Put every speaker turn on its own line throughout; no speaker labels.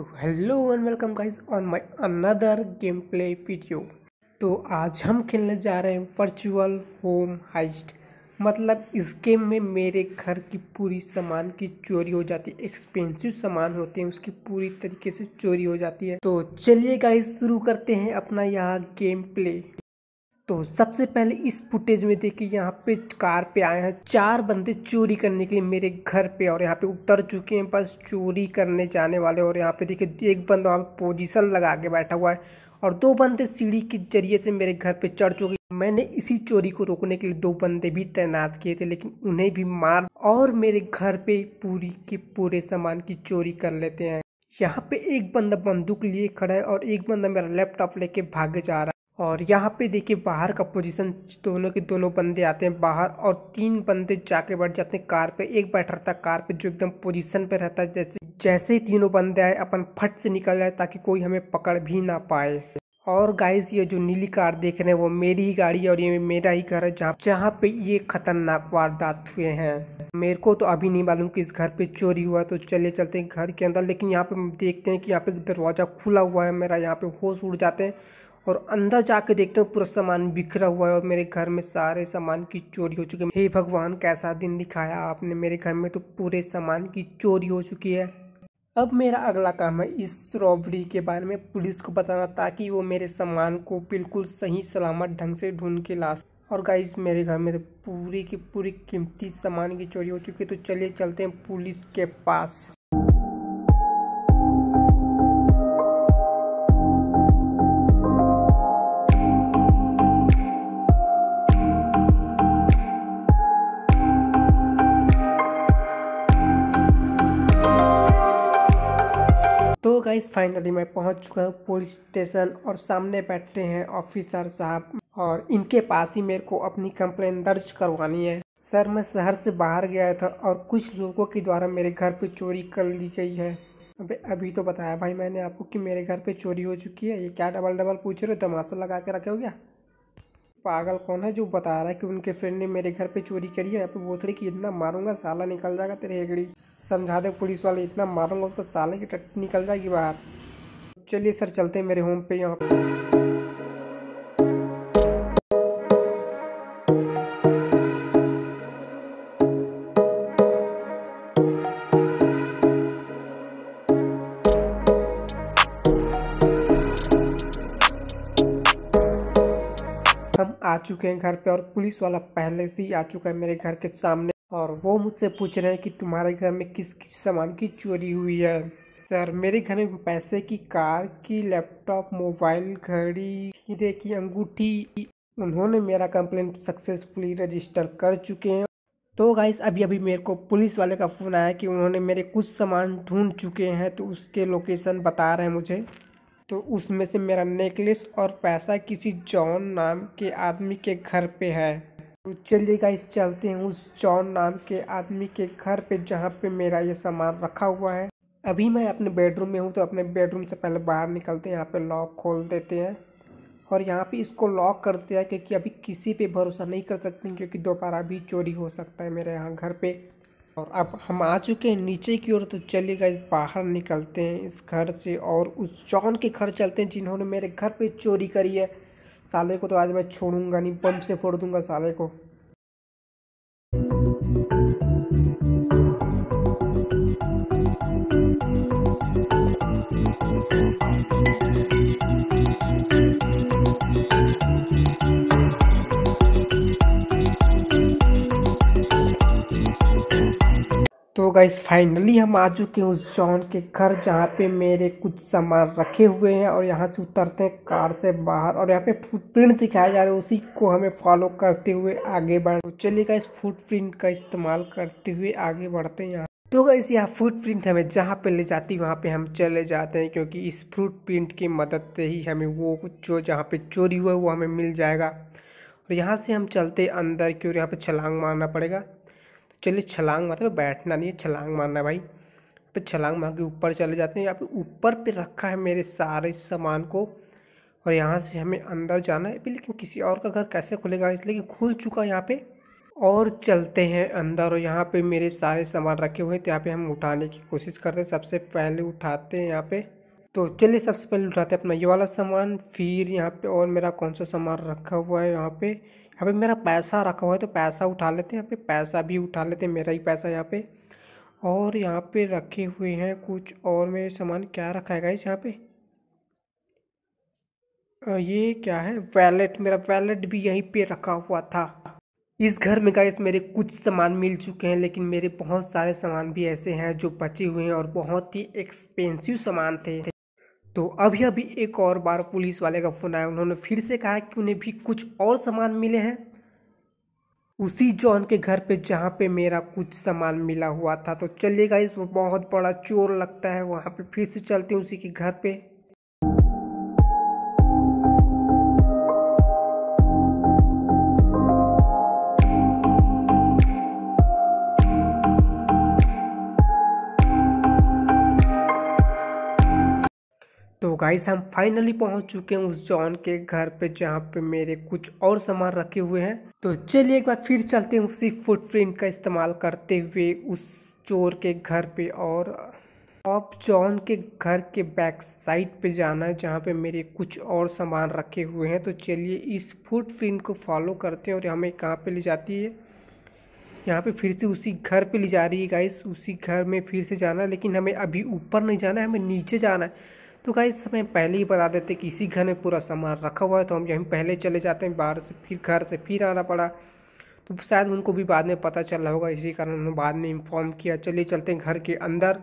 तो hello and welcome guys on my another game play video तो आज हम खेलने जा रहे हैं वर्चुअल होम हाइस्ट मतलब इस गेम में मेरे घर की पूरी सामान की चोरी हो जाती है एक्सपेंसिव सामान होते हैं उसकी पूरी तरीके से चोरी हो जाती है तो चलिए गाइस शुरू करते हैं अपना यह गेम प्ले तो सबसे पहले इस फुटेज में देखिए यहाँ पे कार पे आए हैं चार बंदे चोरी करने के लिए मेरे घर पे और यहाँ पे उतर चुके हैं बस चोरी करने जाने वाले और यहाँ पे देखिए एक बंदा वहाँ पोजीशन लगा के बैठा हुआ है और दो बंदे सीढ़ी के जरिए से मेरे घर पे चढ़ चुके मैंने इसी चोरी को रोकने के लिए दो बंदे भी तैनात किए थे लेकिन उन्हें भी मार और मेरे घर पे पूरी के पूरे सामान की चोरी कर लेते हैं यहाँ पे एक बंदा बंदूक लिए खड़ा है और एक बंदा मेरा लैपटॉप लेके भागे जा रहा है और यहाँ पे देखिए बाहर का पोजीशन दोनों के दोनों बंदे आते हैं बाहर और तीन बंदे जाके बैठ जाते हैं कार पे एक बैठ रहता है कार पे जो एकदम पोजीशन पे रहता है जैसे जैसे ही तीनों बंदे आए अपन फट से निकल जाए ताकि कोई हमें पकड़ भी ना पाए और गाइस ये जो नीली कार देख रहे हैं वो मेरी ही गाड़ी है और ये मेरा ही घर है जहाँ जहाँ पे ये खतरनाक वारदात हुए हैं मेरे को तो अभी नहीं मालूम कि इस घर पे चोरी हुआ तो चले चलते हैं घर के अंदर लेकिन यहाँ पे देखते हैं कि यहाँ पे दरवाज़ा खुला हुआ है मेरा यहाँ पे होश उड़ जाते हैं और अंदर जाके देखते हो पूरा सामान बिखरा हुआ है और मेरे घर में सारे सामान की चोरी हो चुकी है हे भगवान कैसा दिन दिखाया आपने मेरे घर में तो पूरे सामान की चोरी हो चुकी है अब मेरा अगला काम है इस रॉबरी के बारे में पुलिस को बताना ताकि वो मेरे सामान को बिल्कुल सही सलामत ढंग से ढूंढ के ला और गाइस मेरे घर में तो पूरी की पूरी कीमती सामान की चोरी हो चुकी है तो चलिए चलते हैं पुलिस के पास गाइस फाइनली मैं पहुंच चुका हूँ पुलिस स्टेशन और सामने बैठे हैं ऑफिसर साहब और इनके पास ही मेरे को अपनी कंप्लेन दर्ज करवानी है सर मैं शहर से बाहर गया था और कुछ लोगों के द्वारा मेरे घर पे चोरी कर ली गई है अबे अभी तो बताया भाई मैंने आपको कि मेरे घर पे चोरी हो चुकी है ये क्या डबल डबल पूछ रहे हो तमाशा लगा के रखे हो क्या पागल कौन है जो बता रहा है कि उनके फ्रेंड ने मेरे घर पे चोरी करी है यहाँ पे बोल रही कि इतना मारूंगा साला निकल जाएगा तेरे हेगड़ी समझा दे पुलिस वाले इतना मारूंगा उसको साले की टट निकल जाएगी बाहर चलिए सर चलते हैं मेरे होम पे यहाँ पे हम आ चुके हैं घर पे और पुलिस वाला पहले से ही आ चुका है मेरे घर के सामने और वो मुझसे पूछ रहे हैं कि तुम्हारे घर में किस किस सामान की चोरी हुई है सर मेरे घर में पैसे की कार की लैपटॉप मोबाइल घड़ी हीरे की अंगूठी उन्होंने मेरा कंप्लेंट सक्सेसफुली रजिस्टर कर चुके हैं तो गाइस अभी अभी मेरे को पुलिस वाले का फ़ोन आया कि उन्होंने मेरे कुछ सामान ढूंढ चुके हैं तो उसके लोकेशन बता रहे हैं मुझे तो उसमें से मेरा नेकलेस और पैसा किसी जॉन नाम के आदमी के घर पे है तो चलिए गाइस चलते हैं उस जॉन नाम के आदमी के घर पे जहाँ पे मेरा ये सामान रखा हुआ है अभी मैं अपने बेडरूम में हूँ तो अपने बेडरूम से पहले बाहर निकलते हैं यहाँ पे लॉक खोल देते हैं और यहाँ पे इसको लॉक करते हैं क्योंकि अभी किसी पे भरोसा नहीं कर सकते क्योंकि दोबारा भी चोरी हो सकता है मेरे यहाँ घर पर और अब हम आ चुके हैं नीचे की ओर तो चलिए गाइस बाहर निकलते हैं इस घर से और उस जॉन के घर चलते हैं जिन्होंने मेरे घर पर चोरी करी है साले को तो आज मैं छोड़ूंगा नहीं पंप से फोड़ दूंगा साले को गाइस फाइनली हम आ चुके हैं उस जॉन के घर जहाँ पे मेरे कुछ सामान रखे हुए हैं और यहाँ से उतरते हैं कार से बाहर और यहाँ पे फुटप्रिंट दिखाया जा रहा है उसी को हमें फॉलो करते हुए आगे बढ़ तो चलिए गाइस फुटप्रिंट का इस्तेमाल करते हुए आगे बढ़ते हैं यहाँ तो गाइस यह फ्रूट प्रिंट हमें जहाँ पे ले जाती है वहाँ पे हम चले जाते हैं क्योंकि इस फ्रूट प्रिंट की मदद से ही हमें वो कुछ जो जहाँ पे चोरी हुआ है वो हमें मिल जाएगा और यहाँ से हम चलते अंदर की ओर यहाँ पे छलांग मारना पड़ेगा चलिए छलांग मारते हैं बैठना नहीं है छलांग मारना भाई तो छलांग मार के ऊपर चले जाते हैं यहाँ पे ऊपर पे रखा है मेरे सारे सामान को और यहाँ से हमें अंदर जाना है लेकिन किसी और का घर कैसे खुलेगा इसलिए खुल चुका है यहाँ पर और चलते हैं अंदर और यहाँ पे मेरे सारे सामान रखे हुए हैं तो यहाँ पे हम उठाने की कोशिश करते हैं सबसे पहले उठाते हैं यहाँ पे तो चलिए सबसे पहले उठाते हैं अपना ये वाला सामान फिर यहाँ पे और मेरा कौन सा सामान रखा हुआ है यहाँ पे यहाँ पे मेरा पैसा रखा हुआ है तो पैसा उठा लेते हैं यहाँ पे पैसा भी उठा लेते हैं मेरा ही पैसा यहाँ पे और यहाँ पे रखे हुए हैं कुछ और मेरे सामान क्या रखा है गाइस यहाँ पे ये क्या है वैलेट मेरा वैलेट भी यहीं पे रखा हुआ था इस घर में गाइस मेरे कुछ सामान मिल चुके हैं लेकिन मेरे बहुत सारे सामान भी ऐसे हैं जो बचे हुए हैं और बहुत ही एक्सपेंसिव सामान थे तो अभी अभी एक और बार पुलिस वाले का फ़ोन आया उन्होंने फिर से कहा कि उन्हें भी कुछ और सामान मिले हैं उसी जॉन के घर पे जहाँ पे मेरा कुछ सामान मिला हुआ था तो चलिए इस वो बहुत बड़ा चोर लगता है वहाँ पे फिर से चलते हैं उसी के घर पे तो गाइस हम फाइनली पहुंच चुके हैं उस जॉन के घर पे जहाँ पे मेरे कुछ और सामान रखे हुए हैं तो चलिए एक बार फिर चलते हैं उसी फुटप्रिंट का इस्तेमाल करते हुए उस चोर के घर पे और अब जॉन के घर के बैक साइड पे जाना है जहाँ पे मेरे कुछ और सामान रखे हुए हैं तो चलिए इस फुटप्रिंट को फॉलो करते हैं और हमें कहाँ पर ले जाती है यहाँ पे फिर से उसी घर पे ले जा रही है गाइस उसी घर में फिर से जाना है लेकिन हमें अभी ऊपर नहीं जाना है हमें नीचे जाना है तो गाइस हमें पहले ही बता देते कि इसी घर में पूरा सामान रखा हुआ है तो हम यहीं पहले चले जाते हैं बाहर से फिर घर से फिर आना पड़ा तो शायद उनको भी बाद में पता चल रहा होगा इसी कारण उन्होंने बाद में इन्फॉर्म किया चलिए चलते हैं घर के अंदर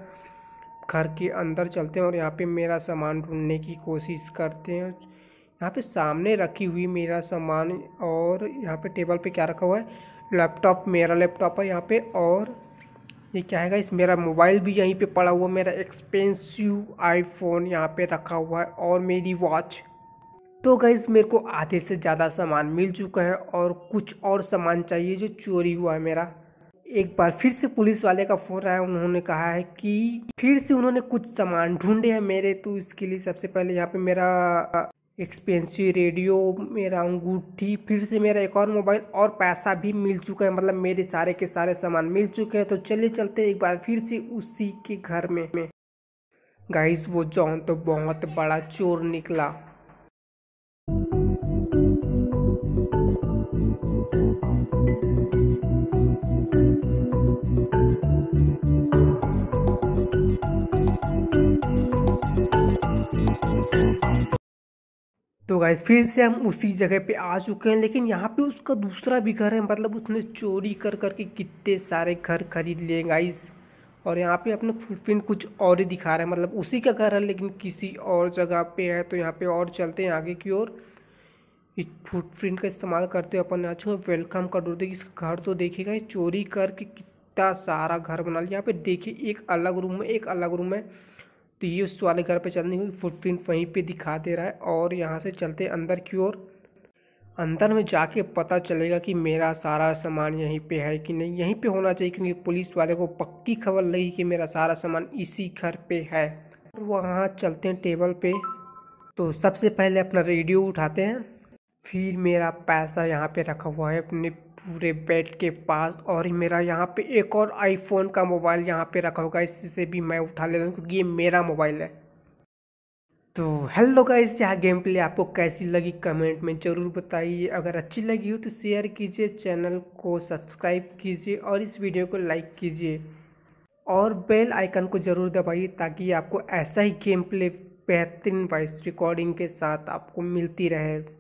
घर के अंदर चलते हैं और यहाँ पे मेरा सामान ढूंढने की कोशिश करते हैं यहाँ पे सामने रखी हुई मेरा सामान और यहाँ पे टेबल पे क्या रखा हुआ है लैपटॉप मेरा लैपटॉप है यहाँ पे और ये क्या है इस मेरा मोबाइल भी यहीं पे पड़ा हुआ मेरा एक्सपेंसिव आईफोन यहाँ पे रखा हुआ है और मेरी वॉच तो गई मेरे को आधे से ज़्यादा सामान मिल चुका है और कुछ और सामान चाहिए जो चोरी हुआ है मेरा एक बार फिर से पुलिस वाले का फ़ोन आया उन्होंने कहा है कि फिर से उन्होंने कुछ सामान ढूंढे हैं मेरे तो इसके लिए सबसे पहले यहाँ पे मेरा एक्सपेंसिव रेडियो मेरा अंगूठी फिर से मेरा एक और मोबाइल और पैसा भी मिल चुका है मतलब मेरे सारे के सारे सामान मिल चुके हैं तो चलिए चलते एक बार फिर से उसी के घर में गाइस वो जॉन तो बहुत बड़ा चोर निकला सो तो गाइज फिर से हम उसी जगह पे आ चुके हैं लेकिन यहाँ पे उसका दूसरा भी घर है मतलब उसने चोरी कर करके कितने सारे घर खरीद लिए गाइज और यहाँ पे अपने फुटप्रिंट कुछ और ही दिखा रहे हैं मतलब उसी का घर है लेकिन किसी और जगह पे है तो यहाँ पे और चलते हैं आगे की ओर इस फुटप्रिंट का इस्तेमाल करते हुए अपन यहाँ वेलकम का डोर देखिए इसका घर तो देखेगा चोरी करके कितना सारा घर बना लिया यहाँ पे देखिए एक अलग रूम है एक अलग रूम है तो ये उस वाले घर पे चलने हुई फुटप्रिंट वहीं पे दिखा दे रहा है और यहाँ से चलते अंदर की ओर अंदर में जाके पता चलेगा कि मेरा सारा सामान यहीं पे है कि नहीं यहीं पे होना चाहिए क्योंकि पुलिस वाले को पक्की खबर लगी कि मेरा सारा सामान इसी घर पे है और वहाँ चलते हैं टेबल पे तो सबसे पहले अपना रेडियो उठाते हैं फिर मेरा पैसा यहाँ पे रखा हुआ है अपने पूरे बेड के पास और मेरा यहाँ पे एक और आईफोन का मोबाइल यहाँ पे रखा होगा इससे भी मैं उठा लेता हूँ क्योंकि ये मेरा मोबाइल है तो हेलो गाइस यह गेम प्ले आपको कैसी लगी कमेंट में ज़रूर बताइए अगर अच्छी लगी हो तो शेयर कीजिए चैनल को सब्सक्राइब कीजिए और इस वीडियो को लाइक कीजिए और बेल आइकन को ज़रूर दबाइए ताकि आपको ऐसा ही गेम प्ले बेहतरीन वॉइस रिकॉर्डिंग के साथ आपको मिलती रहे